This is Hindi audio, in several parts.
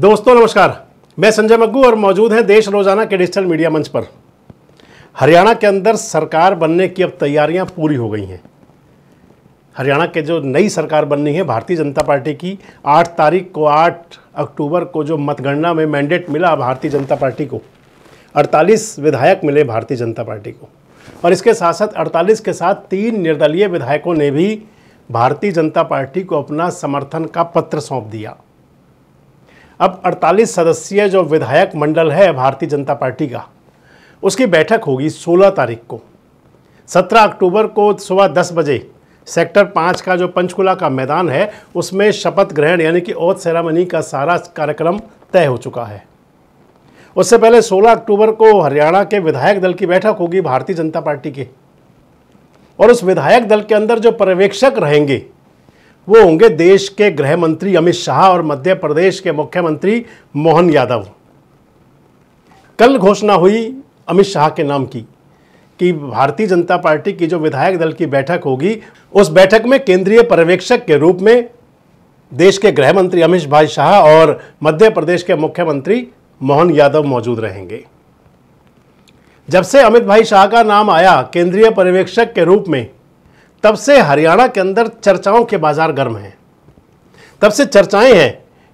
दोस्तों नमस्कार मैं संजय मग्गू और मौजूद हैं देश रोजाना के डिजिटल मीडिया मंच पर हरियाणा के अंदर सरकार बनने की अब तैयारियां पूरी हो गई हैं हरियाणा के जो नई सरकार बननी है भारतीय जनता पार्टी की आठ तारीख को आठ अक्टूबर को जो मतगणना में मैंडेट मिला भारतीय जनता पार्टी को अड़तालीस विधायक मिले भारतीय जनता पार्टी को और इसके साथ साथ अड़तालीस के साथ तीन निर्दलीय विधायकों ने भी भारतीय जनता पार्टी को अपना समर्थन का पत्र सौंप दिया अब 48 सदस्यीय जो विधायक मंडल है भारतीय जनता पार्टी का उसकी बैठक होगी 16 तारीख को 17 अक्टूबर को सुबह 10 बजे सेक्टर पाँच का जो पंचकुला का मैदान है उसमें शपथ ग्रहण यानी कि ओथ सेरामनी का सारा कार्यक्रम तय हो चुका है उससे पहले 16 अक्टूबर को हरियाणा के विधायक दल की बैठक होगी भारतीय जनता पार्टी के और उस विधायक दल के अंदर जो पर्यवेक्षक रहेंगे वो होंगे देश के गृह मंत्री अमित शाह और मध्य प्रदेश के मुख्यमंत्री मोहन यादव कल घोषणा हुई अमित शाह के नाम की कि भारतीय जनता पार्टी की जो विधायक दल की बैठक होगी उस बैठक में केंद्रीय पर्यवेक्षक के रूप में देश के गृह मंत्री अमित भाई शाह और मध्य प्रदेश के मुख्यमंत्री मोहन यादव मौजूद रहेंगे जब से अमित भाई शाह का नाम आया केंद्रीय पर्यवेक्षक के रूप में तब से हरियाणा के अंदर चर्चाओं के बाजार गर्म हैं तब से चर्चाएं हैं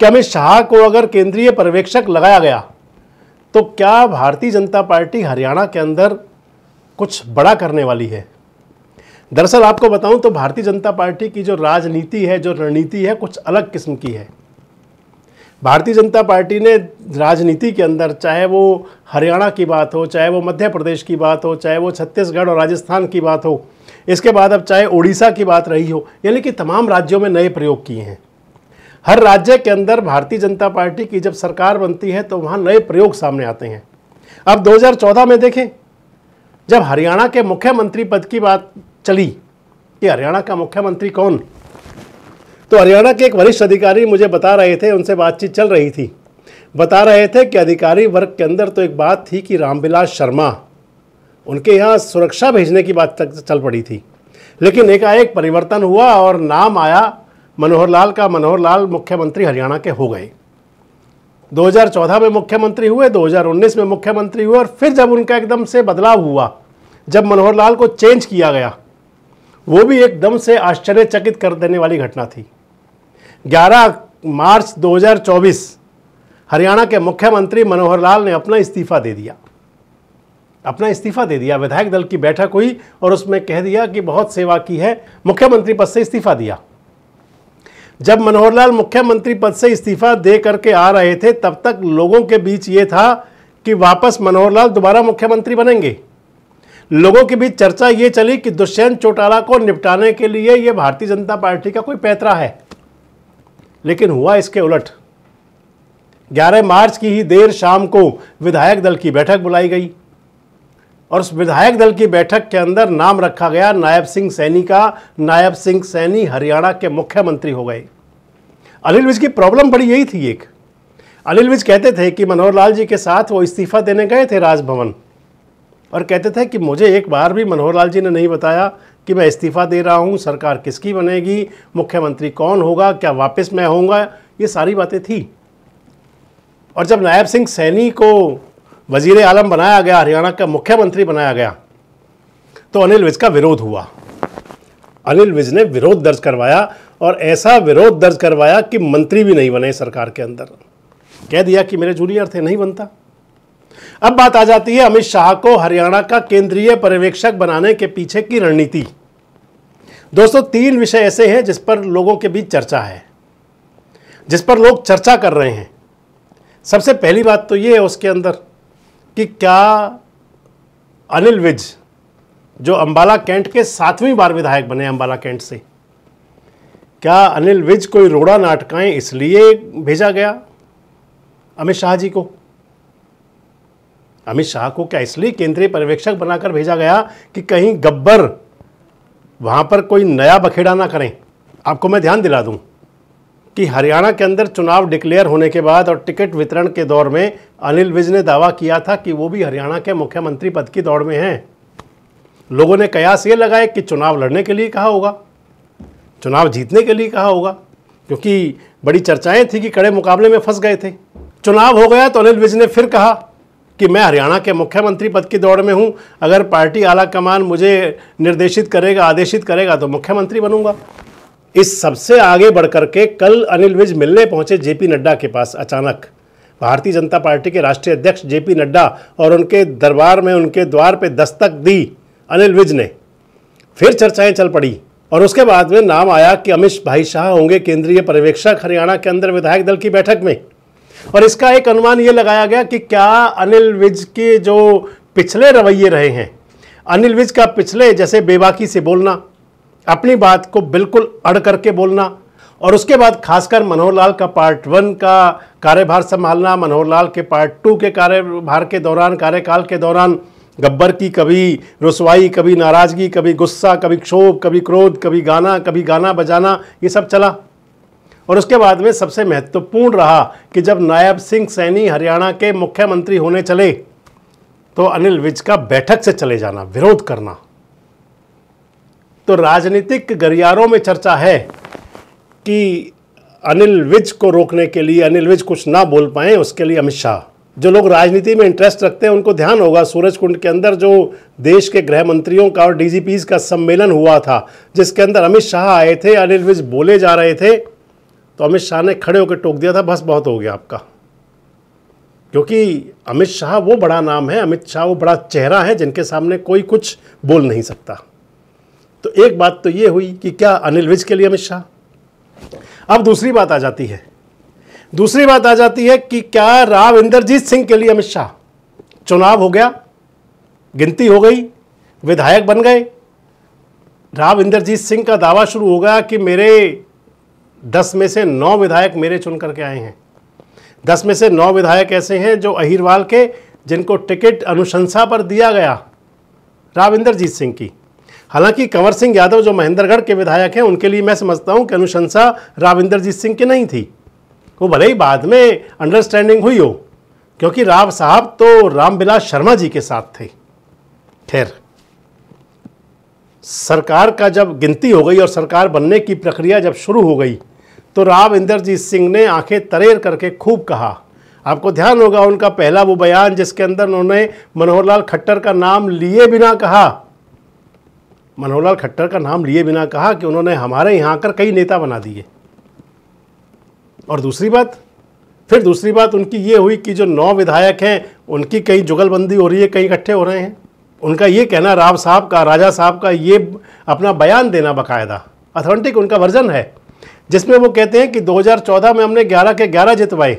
कि अमित शाह को अगर केंद्रीय पर्यवेक्षक लगाया गया तो क्या भारतीय जनता पार्टी हरियाणा के अंदर कुछ बड़ा करने वाली है दरअसल आपको बताऊं तो भारतीय जनता पार्टी की जो राजनीति है जो रणनीति है कुछ अलग किस्म की है भारतीय जनता पार्टी ने राजनीति के अंदर चाहे वो हरियाणा की बात हो चाहे वो मध्य प्रदेश की बात हो चाहे वो छत्तीसगढ़ और राजस्थान की बात हो इसके बाद अब चाहे उड़ीसा की बात रही हो यानी कि तमाम राज्यों में नए प्रयोग किए हैं हर राज्य के अंदर भारतीय जनता पार्टी की जब सरकार बनती है तो वहाँ नए प्रयोग सामने आते हैं अब 2014 में देखें जब हरियाणा के मुख्यमंत्री पद की बात चली कि हरियाणा का मुख्यमंत्री कौन तो हरियाणा के एक वरिष्ठ अधिकारी मुझे बता रहे थे उनसे बातचीत चल रही थी बता रहे थे कि अधिकारी वर्ग के अंदर तो एक बात थी कि रामविलास शर्मा उनके यहाँ सुरक्षा भेजने की बात तक चल पड़ी थी लेकिन एकाएक परिवर्तन हुआ और नाम आया मनोहर लाल का मनोहर लाल मुख्यमंत्री हरियाणा के हो गए 2014 में मुख्यमंत्री हुए 2019 में मुख्यमंत्री हुए और फिर जब उनका एकदम से बदलाव हुआ जब मनोहर लाल को चेंज किया गया वो भी एकदम से आश्चर्यचकित कर देने वाली घटना थी 11 मार्च 2024 हरियाणा के मुख्यमंत्री मनोहर लाल ने अपना इस्तीफा दे दिया अपना इस्तीफा दे दिया विधायक दल की बैठक हुई और उसमें कह दिया कि बहुत सेवा की है मुख्यमंत्री पद से इस्तीफा दिया जब मनोहर लाल मुख्यमंत्री पद से इस्तीफा दे करके आ रहे थे तब तक लोगों के बीच ये था कि वापस मनोहर लाल दोबारा मुख्यमंत्री बनेंगे लोगों के बीच चर्चा ये चली कि दुष्यंत चौटाला को निपटाने के लिए ये भारतीय जनता पार्टी का कोई पैतरा है लेकिन हुआ इसके उलट 11 मार्च की ही देर शाम को विधायक दल की बैठक बुलाई गई और उस विधायक दल की बैठक के अंदर नाम रखा गया नायब सिंह सैनी का नायब सिंह सैनी हरियाणा के मुख्यमंत्री हो गए अनिल विज की प्रॉब्लम बड़ी यही थी एक अनिल विज कहते थे कि मनोहर लाल जी के साथ वो इस्तीफा देने गए थे राजभवन और कहते थे कि मुझे एक बार भी मनोहर लाल जी ने नहीं बताया कि मैं इस्तीफा दे रहा हूँ सरकार किसकी बनेगी मुख्यमंत्री कौन होगा क्या वापस मैं होऊंगा ये सारी बातें थी और जब नायब सिंह सैनी को वजीर आलम बनाया गया हरियाणा का मुख्यमंत्री बनाया गया तो अनिल विज का विरोध हुआ अनिल विज ने विरोध दर्ज करवाया और ऐसा विरोध दर्ज करवाया कि मंत्री भी नहीं बने सरकार के अंदर कह दिया कि मेरे जूनियर थे नहीं बनता अब बात आ जाती है अमित शाह को हरियाणा का केंद्रीय पर्यवेक्षक बनाने के पीछे की रणनीति दोस्तों तीन विषय ऐसे हैं जिस पर लोगों के बीच चर्चा है जिस पर लोग चर्चा कर रहे हैं सबसे पहली बात तो ये है उसके अंदर कि क्या अनिल विज जो अंबाला कैंट के सातवीं बार विधायक बने अंबाला कैंट से क्या अनिल विज कोई रोड़ा नाटकाएं इसलिए भेजा गया अमित शाह जी को अमित शाह को क्या इसलिए केंद्रीय पर्यवेक्षक बनाकर भेजा गया कि कहीं गब्बर वहां पर कोई नया बखेड़ा ना करें आपको मैं ध्यान दिला दूं कि हरियाणा के अंदर चुनाव डिक्लेयर होने के बाद और टिकट वितरण के दौर में अनिल विज ने दावा किया था कि वो भी हरियाणा के मुख्यमंत्री पद की दौड़ में हैं लोगों ने कयास ये लगाए कि चुनाव लड़ने के लिए कहा होगा चुनाव जीतने के लिए कहा होगा क्योंकि बड़ी चर्चाएं थी कि कड़े मुकाबले में फंस गए थे चुनाव हो गया तो अनिल विज ने फिर कहा कि मैं हरियाणा के मुख्यमंत्री पद की दौड़ में हूं अगर पार्टी आला कमान मुझे निर्देशित करेगा आदेशित करेगा तो मुख्यमंत्री बनूंगा इस सबसे आगे बढ़कर के कल अनिल विज मिलने पहुंचे जेपी नड्डा के पास अचानक भारतीय जनता पार्टी के राष्ट्रीय अध्यक्ष जेपी नड्डा और उनके दरबार में उनके द्वार पे दस्तक दी अनिल विज ने फिर चर्चाएं चल पड़ी और उसके बाद में नाम आया कि अमित भाई शाह होंगे केंद्रीय पर्यवेक्षक हरियाणा के अंदर विधायक दल की बैठक में और इसका एक अनुमान ये लगाया गया कि क्या अनिल विज के जो पिछले रवैये रहे हैं अनिल विज का पिछले जैसे बेबाकी से बोलना अपनी बात को बिल्कुल अड़ करके बोलना और उसके बाद खासकर मनोहर लाल का पार्ट वन का कार्यभार संभालना मनोहर लाल के पार्ट टू के कार्यभार के दौरान कार्यकाल के दौरान गब्बर की कभी रसवाई कभी नाराज़गी कभी गुस्सा कभी क्षोभ कभी क्रोध कभी गाना कभी गाना बजाना ये सब चला और उसके बाद में सबसे महत्वपूर्ण रहा कि जब नायब सिंह सैनी हरियाणा के मुख्यमंत्री होने चले तो अनिल विज का बैठक से चले जाना विरोध करना तो राजनीतिक गलियारों में चर्चा है कि अनिल विज को रोकने के लिए अनिल विज कुछ ना बोल पाए उसके लिए अमित शाह जो लोग राजनीति में इंटरेस्ट रखते हैं उनको ध्यान होगा सूरज कुंड के अंदर जो देश के गृह मंत्रियों का और डीजीपीज का सम्मेलन हुआ था जिसके अंदर अमित शाह आए थे अनिल विज बोले जा रहे थे तो अमित शाह ने खड़े होकर टोक दिया था बस बहुत हो गया आपका क्योंकि अमित शाह वो बड़ा नाम है अमित शाह वो बड़ा चेहरा है जिनके सामने कोई कुछ बोल नहीं सकता तो एक बात तो ये हुई कि क्या अनिल विज के लिए अमित शाह अब दूसरी बात आ जाती है दूसरी बात आ जाती है कि क्या राव इंद्रजीत सिंह के लिए अमित शाह चुनाव हो गया गिनती हो गई विधायक बन गए राव इंद्रजीत सिंह का दावा शुरू हो गया कि मेरे दस में से नौ विधायक मेरे चुन करके आए हैं दस में से नौ विधायक ऐसे हैं जो अहिरवाल के जिनको टिकट अनुशंसा पर दिया गया राव इंद्रजीत सिंह की हालांकि कंवर सिंह यादव जो महेंद्रगढ़ के विधायक हैं उनके लिए मैं समझता हूं कि अनुशंसा राव इंद्रजीत सिंह की नहीं थी वो भले ही बाद में अंडरस्टैंडिंग हुई हो क्योंकि राव साहब तो रामविलास शर्मा जी के साथ थे खैर सरकार का जब गिनती हो गई और सरकार बनने की प्रक्रिया जब शुरू हो गई तो राव इंद्रजीत सिंह ने आंखें तरेर करके खूब कहा आपको ध्यान होगा उनका पहला वो बयान जिसके अंदर उन्होंने मनोहर लाल खट्टर का नाम लिए बिना कहा मनोहर लाल खट्टर का नाम लिए बिना कहा कि उन्होंने हमारे यहाँ आकर कई नेता बना दिए और दूसरी बात फिर दूसरी बात उनकी ये हुई कि जो नौ विधायक हैं उनकी कहीं जुगलबंदी हो रही है कहीं इकट्ठे हो रहे हैं उनका ये कहना राव साहब का राजा साहब का ये अपना बयान देना बाकायदा अथेंटिक उनका वर्जन है जिसमें वो कहते हैं कि 2014 में हमने 11 के 11 जितवाए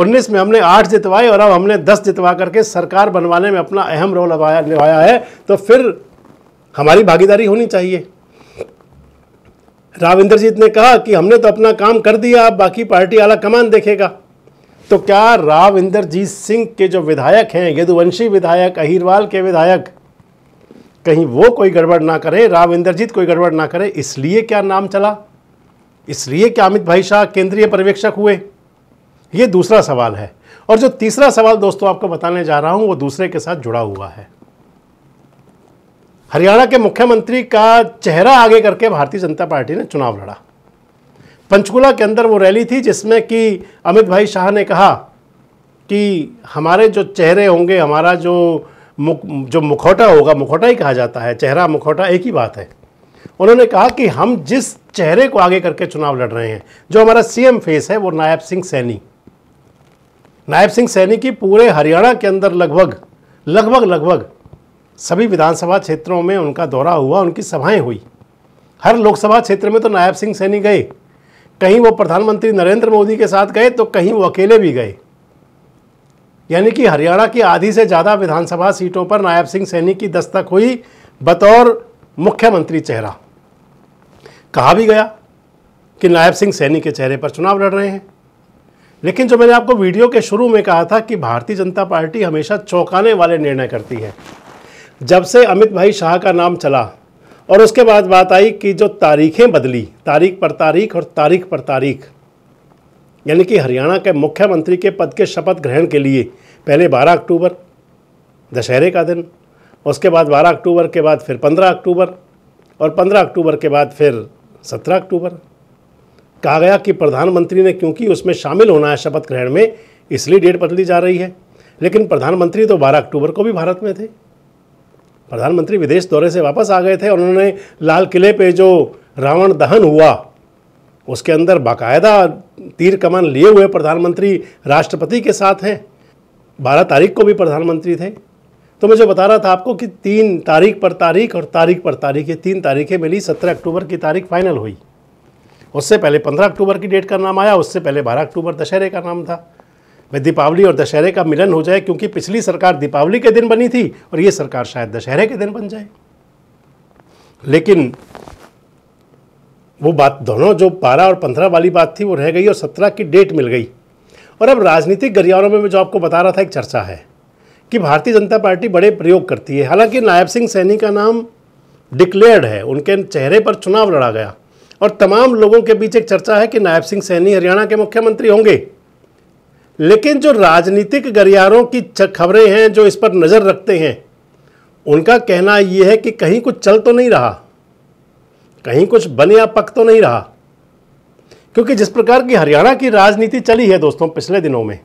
19 में हमने आठ जितवाए और अब हमने दस जितवा करके सरकार बनवाने में अपना अहम रोल अबाया निभाया है तो फिर हमारी भागीदारी होनी चाहिए राव इंद्रजीत ने कहा कि हमने तो अपना काम कर दिया अब बाकी पार्टी आला कमान देखेगा तो क्या राव इंद्रजीत सिंह के जो विधायक हैं यदुवंशी विधायक अहिरवाल के विधायक कहीं वो कोई गड़बड़ ना करे राव इंद्रजीत कोई गड़बड़ ना करे इसलिए क्या नाम चला इसलिए क्या अमित भाई शाह केंद्रीय पर्यवेक्षक हुए ये दूसरा सवाल है और जो तीसरा सवाल दोस्तों आपको बताने जा रहा हूं वो दूसरे के साथ जुड़ा हुआ है हरियाणा के मुख्यमंत्री का चेहरा आगे करके भारतीय जनता पार्टी ने चुनाव लड़ा पंचकुला के अंदर वो रैली थी जिसमें कि अमित भाई शाह ने कहा कि हमारे जो चेहरे होंगे हमारा जो मुख जो मुखौटा होगा मुखौटा ही कहा जाता है चेहरा मुखौटा एक ही बात है उन्होंने कहा कि हम जिस चेहरे को आगे करके चुनाव लड़ रहे हैं जो हमारा सीएम फेस है वो नायब सिंह सैनी नायब सिंह सैनी की पूरे हरियाणा के अंदर लगभग लगभग लगभग सभी विधानसभा क्षेत्रों में उनका दौरा हुआ उनकी सभाएं हुई हर लोकसभा क्षेत्र में तो नायब सिंह सैनी गए कहीं वो प्रधानमंत्री नरेंद्र मोदी के साथ गए तो कहीं वो अकेले भी गए यानी कि हरियाणा की आधी से ज़्यादा विधानसभा सीटों पर नायब सिंह सैनी की दस्तक हुई बतौर मुख्यमंत्री चेहरा कहा भी गया कि नायब सिंह सैनी के चेहरे पर चुनाव लड़ रहे हैं लेकिन जो मैंने आपको वीडियो के शुरू में कहा था कि भारतीय जनता पार्टी हमेशा चौंकाने वाले निर्णय करती है जब से अमित भाई शाह का नाम चला और उसके बाद बात आई कि जो तारीखें बदली तारीख पर तारीख और तारीख पर तारीख यानी कि हरियाणा के मुख्यमंत्री के पद के शपथ ग्रहण के लिए पहले 12 अक्टूबर दशहरे का दिन उसके बाद 12 अक्टूबर के बाद फिर 15 अक्टूबर और 15 अक्टूबर के बाद फिर 17 अक्टूबर कहा गया कि प्रधानमंत्री ने क्योंकि उसमें शामिल होना है शपथ ग्रहण में इसलिए डेट बदली जा रही है लेकिन प्रधानमंत्री तो 12 अक्टूबर को भी भारत में थे प्रधानमंत्री विदेश दौरे से वापस आ गए थे और उन्होंने लाल किले पे जो रावण दहन हुआ उसके अंदर बाकायदा तीर कमान लिए हुए प्रधानमंत्री राष्ट्रपति के साथ हैं बारह तारीख को भी प्रधानमंत्री थे तो मैं जो बता रहा था आपको कि तीन तारीख पर तारीख और तारीख पर तारीख ये तीन तारीखें मिली सत्रह अक्टूबर की तारीख फाइनल हुई उससे पहले पंद्रह अक्टूबर की डेट का नाम आया उससे पहले बारह अक्टूबर दशहरे का नाम था भाई दीपावली और दशहरे का मिलन हो जाए क्योंकि पिछली सरकार दीपावली के दिन बनी थी और ये सरकार शायद दशहरे के दिन बन जाए लेकिन वो बात दोनों जो बारह और पंद्रह वाली बात थी वो रह गई और सत्रह की डेट मिल गई और अब राजनीतिक गलियारों में मैं जो आपको बता रहा था एक चर्चा है कि भारतीय जनता पार्टी बड़े प्रयोग करती है हालांकि नायब सिंह सैनी का नाम डिक्लेयर्ड है उनके चेहरे पर चुनाव लड़ा गया और तमाम लोगों के बीच एक चर्चा है कि नायब सिंह सैनी हरियाणा के मुख्यमंत्री होंगे लेकिन जो राजनीतिक गलियारों की खबरें हैं जो इस पर नज़र रखते हैं उनका कहना यह है कि कहीं कुछ चल तो नहीं रहा कहीं कुछ बन या पक तो नहीं रहा क्योंकि जिस प्रकार की हरियाणा की राजनीति चली है दोस्तों पिछले दिनों में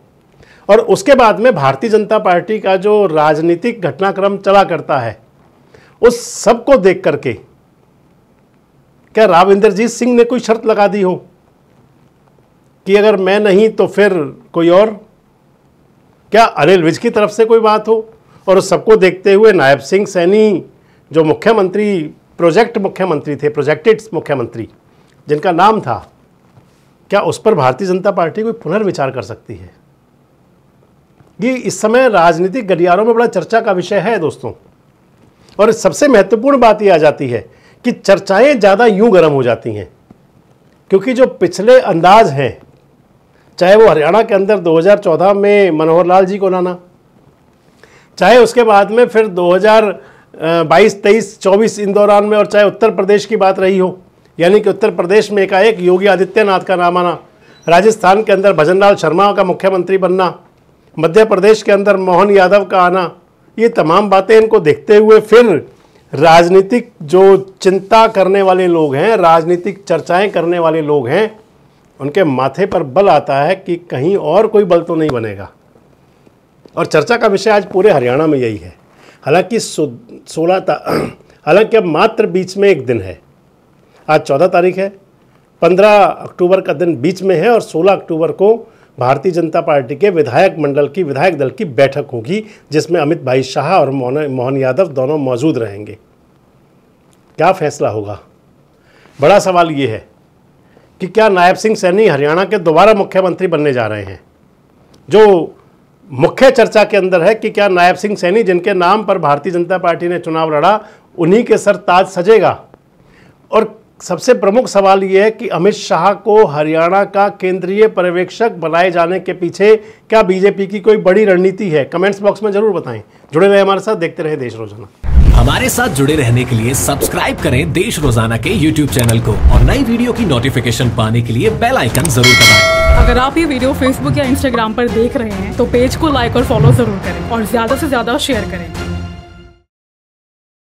और उसके बाद में भारतीय जनता पार्टी का जो राजनीतिक घटनाक्रम चला करता है उस सब को देख करके क्या राव इंद्रजीत सिंह ने कोई शर्त लगा दी हो कि अगर मैं नहीं तो फिर कोई और क्या अनिल विज की तरफ से कोई बात हो और उस सबको देखते हुए नायब सिंह सैनी जो मुख्यमंत्री प्रोजेक्ट मुख्यमंत्री थे प्रोजेक्टेड मुख्यमंत्री जिनका नाम था क्या उस पर भारतीय जनता पार्टी कोई पुनर्विचार कर सकती है ये इस समय राजनीतिक गलियारों में बड़ा चर्चा का विषय है दोस्तों और सबसे महत्वपूर्ण बात यह आ जाती है कि चर्चाएं ज़्यादा यूं गर्म हो जाती हैं क्योंकि जो पिछले अंदाज हैं चाहे वो हरियाणा के अंदर 2014 में मनोहर लाल जी को लाना चाहे उसके बाद में फिर 2022, 23, 24 इन दौरान में और चाहे उत्तर प्रदेश की बात रही हो यानी कि उत्तर प्रदेश में एकाएक योगी आदित्यनाथ का नाम आना राजस्थान के अंदर भजन लाल शर्मा का मुख्यमंत्री बनना मध्य प्रदेश के अंदर मोहन यादव का आना ये तमाम बातें इनको देखते हुए फिर राजनीतिक जो चिंता करने वाले लोग हैं राजनीतिक चर्चाएं करने वाले लोग हैं उनके माथे पर बल आता है कि कहीं और कोई बल तो नहीं बनेगा और चर्चा का विषय आज पूरे हरियाणा में यही है हालांकि सोलह हालांकि अब मात्र बीच में एक दिन है आज चौदह तारीख है पंद्रह अक्टूबर का दिन बीच में है और सोलह अक्टूबर को भारतीय जनता पार्टी के विधायक मंडल की विधायक दल की बैठक होगी जिसमें अमित भाई शाह और मोहन यादव दोनों मौजूद रहेंगे क्या फैसला होगा बड़ा सवाल ये है कि क्या नायब सिंह सैनी हरियाणा के दोबारा मुख्यमंत्री बनने जा रहे हैं जो मुख्य चर्चा के अंदर है कि क्या नायब सिंह सैनी जिनके नाम पर भारतीय जनता पार्टी ने चुनाव लड़ा उन्हीं के सर ताज सजेगा और सबसे प्रमुख सवाल ये है कि अमित शाह को हरियाणा का केंद्रीय पर्यवेक्षक बनाए जाने के पीछे क्या बीजेपी की कोई बड़ी रणनीति है कमेंट्स बॉक्स में जरूर बताएं जुड़े रहे हमारे साथ देखते रहे देश रोजाना हमारे साथ जुड़े रहने के लिए सब्सक्राइब करें देश रोजाना के यूट्यूब चैनल को और नई वीडियो की नोटिफिकेशन पाने के लिए बेल आइकन जरूर दबाएं। अगर आप ये वीडियो फेसबुक या इंस्टाग्राम पर देख रहे हैं तो पेज को लाइक और फॉलो जरूर करें और ज्यादा से ज्यादा शेयर करें